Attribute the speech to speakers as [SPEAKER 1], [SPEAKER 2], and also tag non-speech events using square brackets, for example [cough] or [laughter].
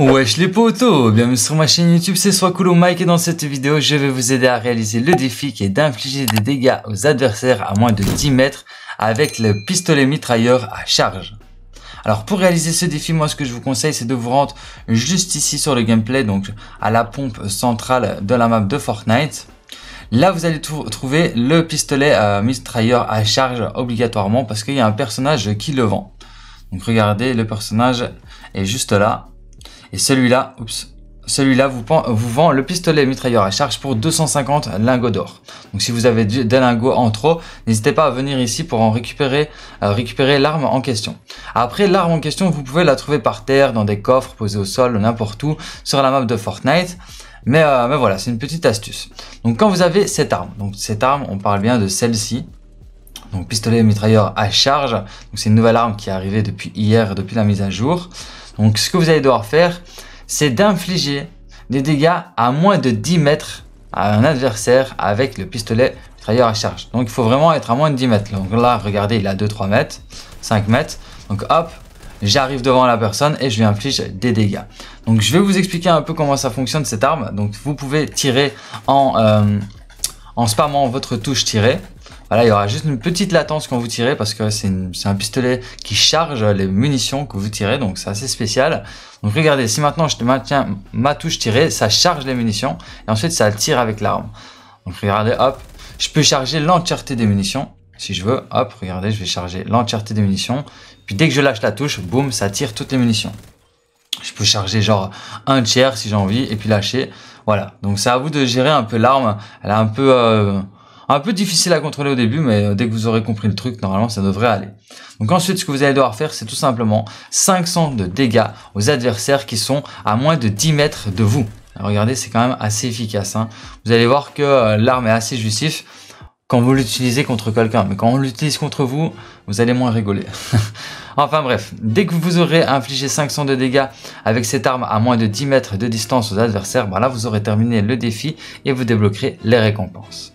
[SPEAKER 1] Wesh les potos, bienvenue sur ma chaîne YouTube, c'est soit Mike et dans cette vidéo je vais vous aider à réaliser le défi qui est d'infliger des dégâts aux adversaires à moins de 10 mètres avec le pistolet mitrailleur à charge. Alors pour réaliser ce défi, moi ce que je vous conseille c'est de vous rendre juste ici sur le gameplay, donc à la pompe centrale de la map de Fortnite. Là, vous allez trouver le pistolet euh, mitrailleur à charge obligatoirement parce qu'il y a un personnage qui le vend. Donc regardez, le personnage est juste là. Et celui-là, oups, celui-là vous, vend le pistolet mitrailleur à charge pour 250 lingots d'or. Donc si vous avez des lingots en trop, n'hésitez pas à venir ici pour en récupérer, euh, récupérer l'arme en question. Après, l'arme en question, vous pouvez la trouver par terre, dans des coffres, posés au sol, n'importe où, sur la map de Fortnite. Mais, euh, mais voilà, c'est une petite astuce. Donc quand vous avez cette arme, donc cette arme, on parle bien de celle-ci, donc pistolet mitrailleur à charge. Donc c'est une nouvelle arme qui est arrivée depuis hier, depuis la mise à jour. Donc ce que vous allez devoir faire, c'est d'infliger des dégâts à moins de 10 mètres à un adversaire avec le pistolet mitrailleur à charge. Donc il faut vraiment être à moins de 10 mètres. Donc là, regardez, il a 2-3 mètres, 5 mètres. Donc hop, j'arrive devant la personne et je lui inflige des dégâts. Donc je vais vous expliquer un peu comment ça fonctionne cette arme. Donc vous pouvez tirer en, euh, en spammant votre touche tirée. Voilà, il y aura juste une petite latence quand vous tirez parce que c'est un pistolet qui charge les munitions que vous tirez, donc c'est assez spécial. Donc regardez, si maintenant je maintiens ma touche tirée, ça charge les munitions et ensuite ça tire avec l'arme. Donc regardez, hop, je peux charger l'entièreté des munitions si je veux. Hop, regardez, je vais charger l'entièreté des munitions. Puis dès que je lâche la touche, boum, ça tire toutes les munitions. Je peux charger genre un tiers si j'ai envie et puis lâcher. Voilà, donc c'est à vous de gérer un peu l'arme. Elle a un peu... Euh, un peu difficile à contrôler au début, mais euh, dès que vous aurez compris le truc, normalement, ça devrait aller. Donc ensuite, ce que vous allez devoir faire, c'est tout simplement 500 de dégâts aux adversaires qui sont à moins de 10 mètres de vous. regardez, c'est quand même assez efficace. Hein. Vous allez voir que euh, l'arme est assez justif quand vous l'utilisez contre quelqu'un. Mais quand on l'utilise contre vous, vous allez moins rigoler. [laughs] enfin bref, dès que vous aurez infligé 500 de dégâts avec cette arme à moins de 10 mètres de distance aux adversaires, ben vous aurez terminé le défi et vous débloquerez les récompenses.